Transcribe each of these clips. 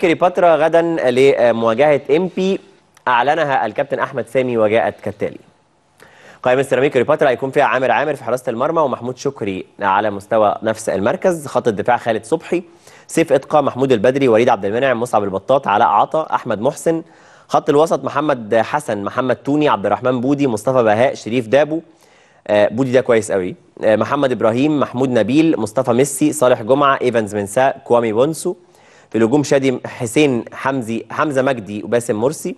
كليوباترا غدا لمواجهه بي اعلنها الكابتن احمد سامي وجاءت كالتالي قائمة سيراميك كليوباترا هيكون فيها عامر عامر في حراسة المرمى ومحمود شكري على مستوى نفس المركز خط الدفاع خالد صبحي سيف إتقى محمود البدري وليد عبد المنعم مصعب البطاط علاء عطا أحمد محسن خط الوسط محمد حسن محمد توني عبد الرحمن بودي مصطفى بهاء شريف دابو آه، بودي ده كويس قوي آه، محمد إبراهيم محمود نبيل مصطفى ميسي صالح جمعة إيفانز منساء كوامي بونسو بالهجوم شادي حسين حمزي حمزه مجدي وباسم مرسي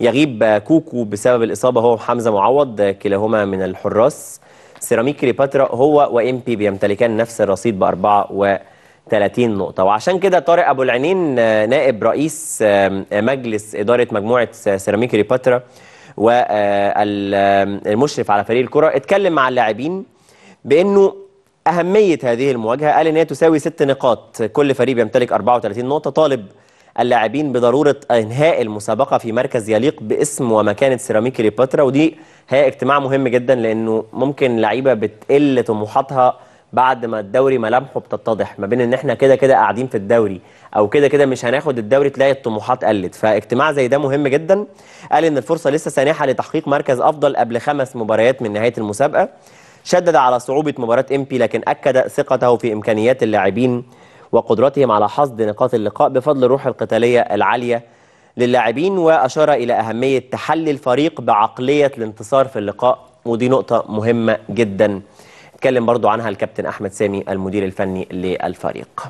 يغيب كوكو بسبب الإصابة هو وحمزة معوض كلاهما من الحراس سيراميك كليوباترا هو بي بيمتلكان نفس الرصيد ب 34 نقطة وعشان كده طارق أبو العينين نائب رئيس مجلس إدارة مجموعة سيراميك كليوباترا والمشرف على فريق الكرة اتكلم مع اللاعبين بأنه أهمية هذه المواجهة قال إن هي تساوي ست نقاط كل فريق يمتلك 34 نقطة طالب اللاعبين بضرورة إنهاء المسابقة في مركز يليق باسم ومكانة سيراميكي ليبترا ودي هي اجتماع مهم جدا لأنه ممكن لعيبة بتقل طموحاتها بعد ما الدوري ملامحه بتتضح ما بين ان احنا كده كده قاعدين في الدوري او كده كده مش هناخد الدوري تلاقي الطموحات قلت فاجتماع زي ده مهم جدا قال ان الفرصه لسه سانحه لتحقيق مركز افضل قبل خمس مباريات من نهايه المسابقه شدد على صعوبة مباراة إمبي لكن أكد ثقته في إمكانيات اللاعبين وقدرتهم على حصد نقاط اللقاء بفضل الروح القتالية العالية للاعبين وأشار إلى أهمية تحلي الفريق بعقلية الانتصار في اللقاء ودي نقطة مهمة جدا اتكلم برضو عنها الكابتن أحمد سامي المدير الفني للفريق